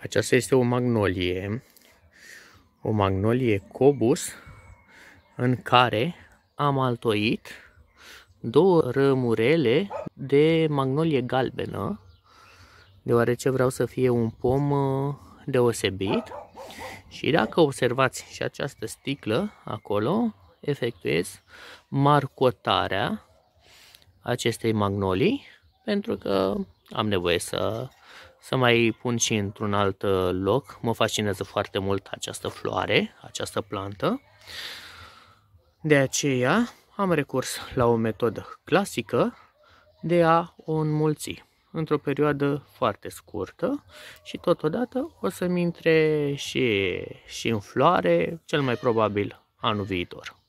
Aceasta este o magnolie, o magnolie cobus, în care am altoit două rămurele de magnolie galbenă, deoarece vreau să fie un pom uh, deosebit. Și dacă observați și această sticlă acolo, efectuez marcotarea acestei magnolii, pentru că am nevoie să să mai pun și într-un alt uh, loc. Mă fascinează foarte mult această floare, această plantă. De aceea am recurs la o metodă clasică de a o înmulți într-o perioadă foarte scurtă și totodată o să-mi intre și, și în floare, cel mai probabil anul viitor.